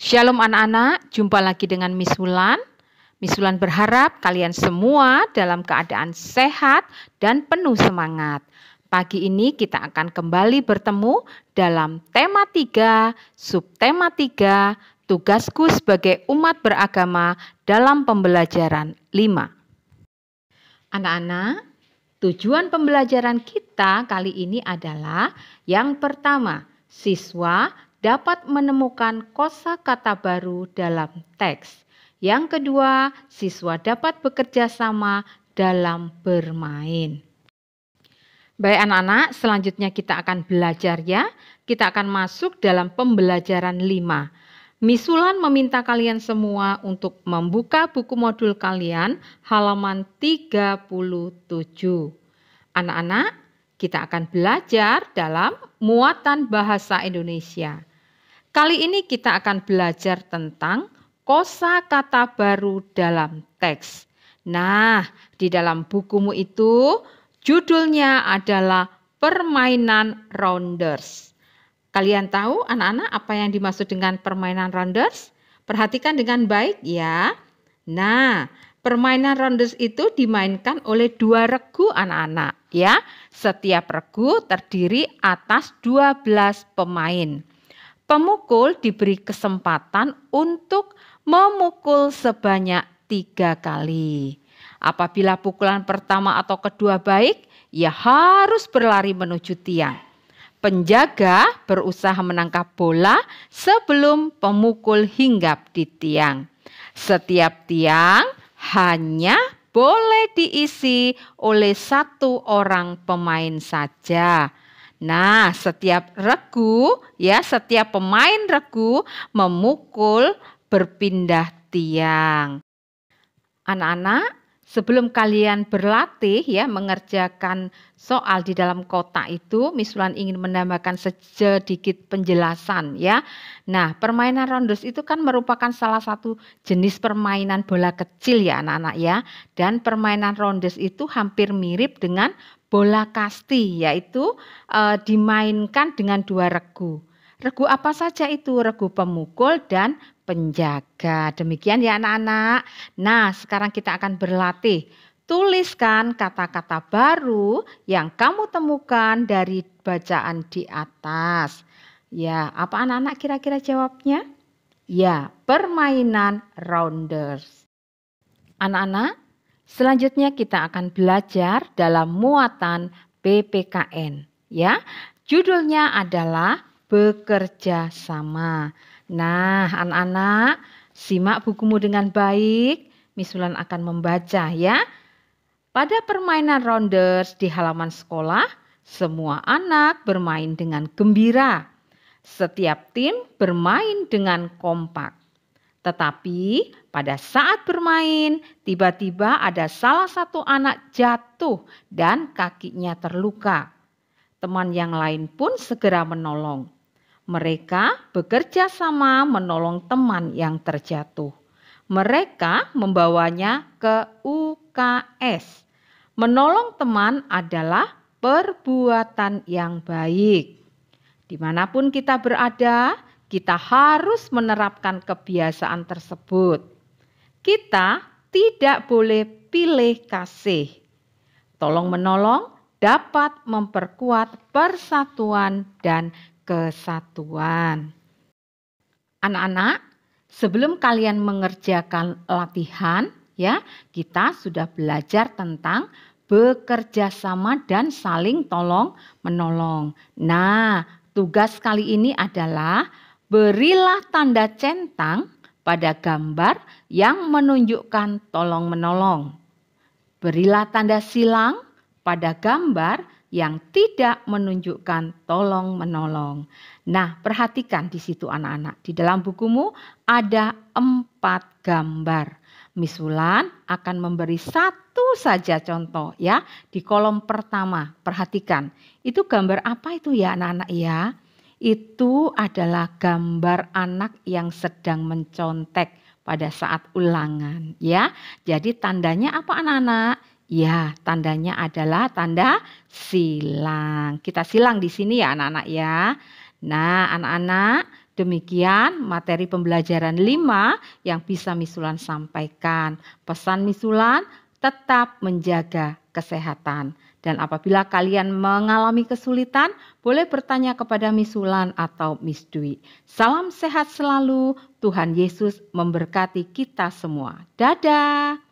Shalom anak-anak, jumpa lagi dengan Miss Wulan. Miss Wulan berharap kalian semua dalam keadaan sehat dan penuh semangat. Pagi ini kita akan kembali bertemu dalam tema 3, subtema 3, tugasku sebagai umat beragama dalam pembelajaran 5. Anak-anak, tujuan pembelajaran kita kali ini adalah yang pertama, siswa dapat menemukan kosa kata baru dalam teks. Yang kedua, siswa dapat bekerja sama dalam bermain. Baik anak-anak, selanjutnya kita akan belajar ya. Kita akan masuk dalam pembelajaran 5. Misulan meminta kalian semua untuk membuka buku modul kalian halaman 37. Anak-anak, kita akan belajar dalam muatan bahasa Indonesia. Kali ini kita akan belajar tentang kosa kata baru dalam teks. Nah, di dalam bukumu itu judulnya adalah Permainan Rounders. Kalian tahu anak-anak apa yang dimaksud dengan permainan rounders? Perhatikan dengan baik ya. Nah, permainan rounders itu dimainkan oleh dua regu anak-anak ya. Setiap regu terdiri atas 12 pemain. Pemukul diberi kesempatan untuk memukul sebanyak tiga kali. Apabila pukulan pertama atau kedua baik, ia harus berlari menuju tiang. Penjaga berusaha menangkap bola sebelum pemukul hinggap di tiang. Setiap tiang hanya boleh diisi oleh satu orang pemain saja. Nah, setiap regu ya, setiap pemain regu memukul berpindah tiang. Anak-anak, Sebelum kalian berlatih ya mengerjakan soal di dalam kotak itu, Misulan ingin menambahkan sedikit penjelasan ya. Nah, permainan rondos itu kan merupakan salah satu jenis permainan bola kecil ya anak-anak ya. Dan permainan rondos itu hampir mirip dengan bola kasti yaitu e, dimainkan dengan dua regu. Regu apa saja itu? Regu pemukul dan penjaga. Demikian ya anak-anak. Nah, sekarang kita akan berlatih. Tuliskan kata-kata baru yang kamu temukan dari bacaan di atas. Ya, apa anak-anak kira-kira jawabnya? Ya, permainan rounders. Anak-anak, selanjutnya kita akan belajar dalam muatan PPKN. Ya, judulnya adalah bekerja sama. Nah, anak-anak, simak bukumu dengan baik. Misulan akan membaca ya. Pada permainan rounders di halaman sekolah, semua anak bermain dengan gembira. Setiap tim bermain dengan kompak. Tetapi pada saat bermain, tiba-tiba ada salah satu anak jatuh dan kakinya terluka. Teman yang lain pun segera menolong. Mereka bekerja sama menolong teman yang terjatuh. Mereka membawanya ke UKS. Menolong teman adalah perbuatan yang baik. Dimanapun kita berada, kita harus menerapkan kebiasaan tersebut. Kita tidak boleh pilih kasih. Tolong menolong dapat memperkuat persatuan dan kesatuan. Anak-anak, sebelum kalian mengerjakan latihan, ya, kita sudah belajar tentang bekerja sama dan saling tolong menolong. Nah, tugas kali ini adalah berilah tanda centang pada gambar yang menunjukkan tolong menolong. Berilah tanda silang pada gambar yang tidak menunjukkan tolong menolong. Nah, perhatikan di situ anak-anak. Di dalam bukumu ada empat gambar. Misulan akan memberi satu saja contoh ya di kolom pertama. Perhatikan, itu gambar apa itu ya anak-anak ya? Itu adalah gambar anak yang sedang mencontek pada saat ulangan ya. Jadi tandanya apa anak-anak? Ya, tandanya adalah tanda silang. Kita silang di sini ya anak-anak ya. Nah, anak-anak, demikian materi pembelajaran 5 yang bisa Misulan sampaikan. Pesan Misulan tetap menjaga kesehatan. Dan apabila kalian mengalami kesulitan, boleh bertanya kepada Misulan atau Miss Dwi. Salam sehat selalu, Tuhan Yesus memberkati kita semua. Dadah.